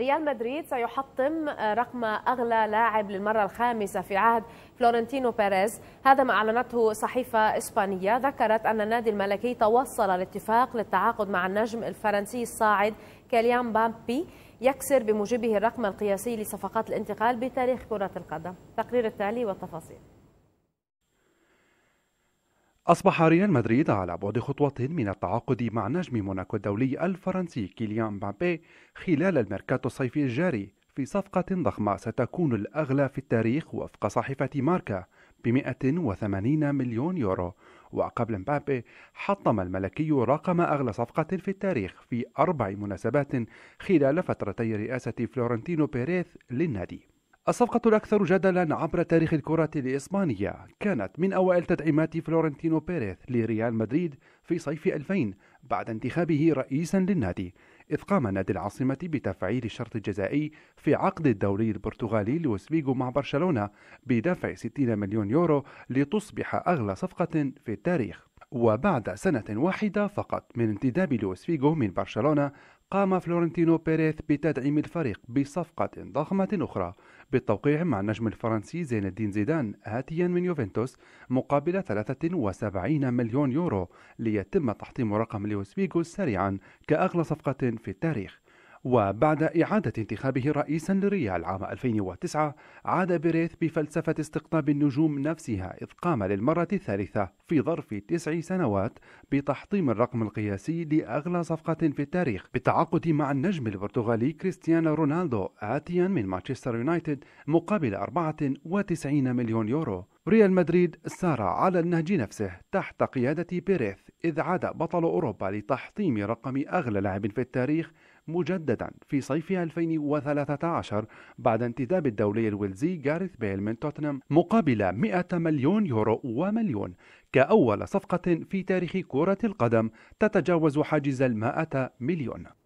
ريال مدريد سيحطم آه، رقم أغلى لاعب للمرة الخامسة في عهد فلورنتينو بيريز هذا ما أعلنته صحيفة إسبانية ذكرت أن النادي الملكي توصل الاتفاق للتعاقد مع النجم الفرنسي الصاعد كاليان بامبي يكسر بموجبه الرقم القياسي لصفقات الانتقال بتاريخ كرة القدم تقرير التالي والتفاصيل أصبح ريال مدريد على بعد خطوة من التعاقد مع نجم موناكو الدولي الفرنسي كيليان مبابي خلال الميركاتو الصيفي الجاري في صفقة ضخمة ستكون الأغلى في التاريخ وفق صحيفة ماركا ب 180 مليون يورو وقبل مبابي حطم الملكي رقم أغلى صفقة في التاريخ في أربع مناسبات خلال فترتي رئاسة فلورنتينو بيريث للنادي الصفقة الأكثر جدلا عبر تاريخ الكرة الإسبانية كانت من أوائل تدعيمات فلورنتينو بيريز لريال مدريد في صيف 2000 بعد انتخابه رئيسا للنادي إذ قام نادي العاصمة بتفعيل الشرط الجزائي في عقد الدولي البرتغالي لوسبيغو مع برشلونة بدفع 60 مليون يورو لتصبح أغلى صفقة في التاريخ وبعد سنة واحدة فقط من انتداب لوسفيغو من برشلونة قام فلورنتينو بيريث بتدعيم الفريق بصفقة ضخمة أخرى بالتوقيع مع النجم الفرنسي زين الدين زيدان هاتيا من يوفنتوس مقابل 73 مليون يورو ليتم تحطيم رقم لويس فيغو سريعا كأغلى صفقة في التاريخ وبعد إعادة انتخابه رئيسا للريال عام 2009 عاد بيريث بفلسفة استقطاب النجوم نفسها إذ قام للمرة الثالثة في ظرف تسع سنوات بتحطيم الرقم القياسي لأغلى صفقة في التاريخ بالتعاقد مع النجم البرتغالي كريستيانو رونالدو آتيا من مانشستر يونايتد مقابل 94 مليون يورو ريال مدريد سار على النهج نفسه تحت قيادة بيريث إذ عاد بطل أوروبا لتحطيم رقم أغلى لاعب في التاريخ مجددا في صيف 2013 بعد انتداب الدولي الويلزي جاريث بيل من توتنهام مقابل 100 مليون يورو ومليون كأول صفقة في تاريخ كرة القدم تتجاوز حاجز المائة مليون